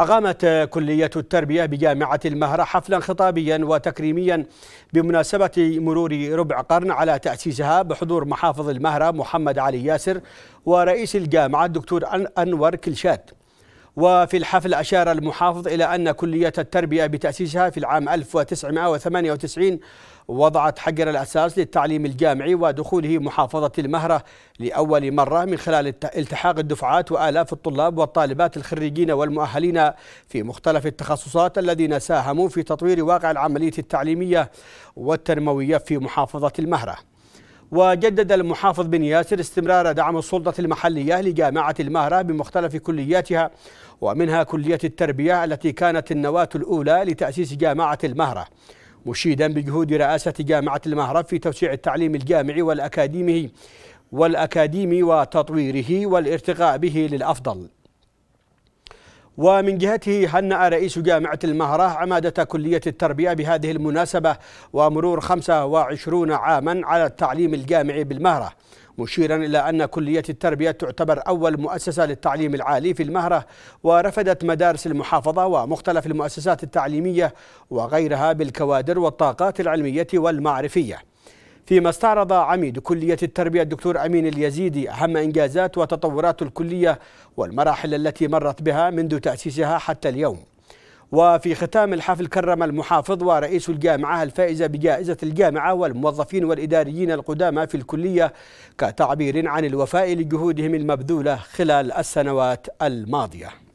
أقامت كلية التربية بجامعة المهرة حفلا خطابيا وتكريميا بمناسبة مرور ربع قرن على تأسيسها بحضور محافظ المهرة محمد علي ياسر ورئيس الجامعة الدكتور أنور كلشات وفي الحفل أشار المحافظ إلى أن كلية التربية بتأسيسها في العام 1998 وضعت حجر الأساس للتعليم الجامعي ودخوله محافظة المهرة لأول مرة من خلال التحاق الدفعات وآلاف الطلاب والطالبات الخريجين والمؤهلين في مختلف التخصصات الذين ساهموا في تطوير واقع العملية التعليمية والتنموية في محافظة المهرة وجدد المحافظ بن ياسر استمرار دعم السلطة المحلية لجامعة المهرة بمختلف كلياتها ومنها كلية التربية التي كانت النواة الأولى لتأسيس جامعة المهرة مشيدا بجهود رئاسة جامعة المهرة في توسيع التعليم الجامعي والأكاديمي والأكاديمي وتطويره والارتقاء به للأفضل ومن جهته هنأ رئيس جامعة المهرة عمادة كلية التربية بهذه المناسبة ومرور 25 عاما على التعليم الجامعي بالمهرة مشيرا إلى أن كلية التربية تعتبر أول مؤسسة للتعليم العالي في المهرة ورفدت مدارس المحافظة ومختلف المؤسسات التعليمية وغيرها بالكوادر والطاقات العلمية والمعرفية فيما استعرض عميد كلية التربية الدكتور أمين اليزيدي أهم إنجازات وتطورات الكلية والمراحل التي مرت بها منذ تأسيسها حتى اليوم وفي ختام الحفل كرم المحافظ ورئيس الجامعة الفائزة بجائزة الجامعة والموظفين والإداريين القدامى في الكلية كتعبير عن الوفاء لجهودهم المبذولة خلال السنوات الماضية